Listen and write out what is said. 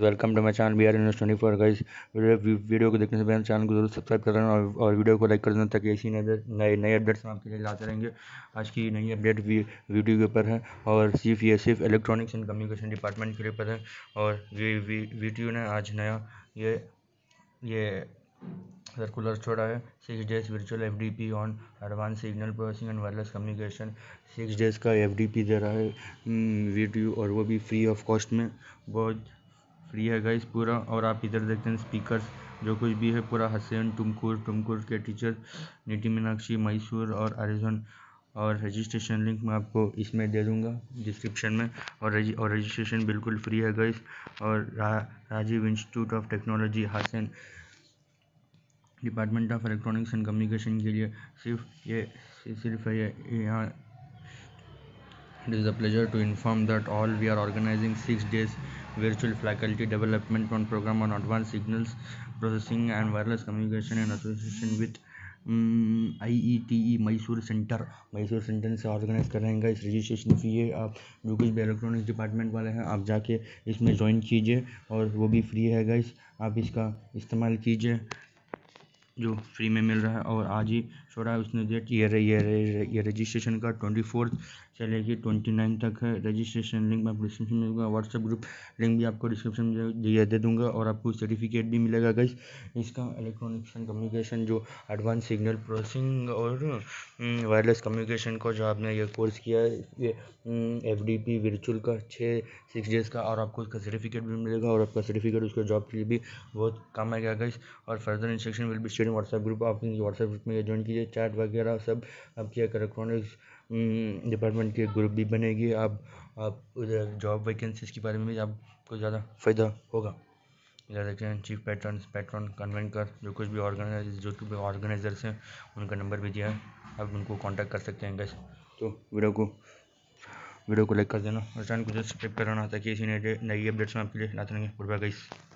welcome to my channel B R news twenty four guys video को देखने से पहले चैनल को जरूर सब्सक्राइब कर देना और, वीडियो को लाइक कर देना ताकि ऐसी नए नए अपडेट्स हम आपके लिए लाते रहेंगे आज की नई अपडेट भी वीडियो के ऊपर है और सिर्फ ये सिर्फ इलेक्ट्रॉनिक्स एंड कम्युनिकेशन डिपार्टमेंट के लिए ऊपर है और वी टी ने आज नया ये ये सर्कुलर छोड़ा है six days virtual F D P on advance signal processing and wireless communication six days का एफ डी पी दे रहा है हम्म, वीडियो और वो भी फ्री ऑफ कॉस्ट में बहुत फ्री है गाइस पूरा और आप इधर देखते हैं स्पीकर्स जो कुछ भी है पूरा हसैन टुमकुर टुमकुर के टीचर नीति मीनाक्षी मैसूर और अरेजन और रजिस्ट्रेशन लिंक मैं आपको इसमें दे दूंगा डिस्क्रिप्शन में और रजि और रजिस्ट्रेशन बिल्कुल फ्री है गाइस और रा, Rajiv institute of technology Hassan department of electronics and communication के लिए सिर्फ ये सिर्फ ये यहाँ It is a pleasure to inform that all we are organizing six days virtual faculty development on program on advanced signals processing and wireless communication in association with I E T E Mysore centre Mysore centre से organise कर रहे हैं इस registration fee है आप जो कुछ भी इलेक्ट्रॉनिक्स डिपार्टमेंट वाले हैं आप जाके इसमें ज्वाइन कीजिए और वो भी फ्री है गाइस आप इसका इस्तेमाल कीजिए जो फ्री में मिल रहा है और आज ही छोड़ा है उसने डेट ये रही ये ये रजिस्ट्रेशन का ट्वेंटी फोर्थ से ट्वेंटी नाइन तक है रजिस्ट्रेशन लिंक मैं डिस्क्रिप्शन में दूंगा व्हाट्सअप ग्रुप लिंक भी आपको डिस्क्रिप्शन में दिया दे दूंगा और आपको सर्टिफिकेट भी मिलेगा गई इसका इलेक्ट्रॉनिक्स एंड कम्युनिकेशन जो एडवांस सिग्नल प्रोसेसिंग और वायरलेस कम्युनिकेशन का जो आपने ये कोर्स किया है ये एफ डी पी वर्चुअल का छः सिक्स डेज का और आपको उसका सर्टिफिकेट भी मिलेगा और आपका सर्टिफिकेट उसके जॉब के लिए भी बहुत काम आएगा गई और further instruction will be share Telegram WhatsApp group आप व्हाट्सएप ग्रुप में ज्वाइन कीजिए चैट वगैरह सब आपके इलेक्ट्रॉनिक्स डिपार्टमेंट के ग्रुप भी बनेगी आप आप उधर जॉब वैकेंसीज के बारे में भी आपको ज़्यादा फ़ायदा होगा इधर देखते हैं चीफ पैटर्न पैटर्न कन्वेंकर जो कुछ भी ऑर्गेनाइज जो भी ऑर्गेनाइजर्स हैं उनका नंबर भी दिया है आप उनको कांटेक्ट कर सकते हैं गैस तो वीडियो को वीडियो को लाइक कर देना और चैनल को सब्सक्राइब करना ताकि इसी नई अपडेट्स में आपके लिए लाते रहेंगे बाय गाइस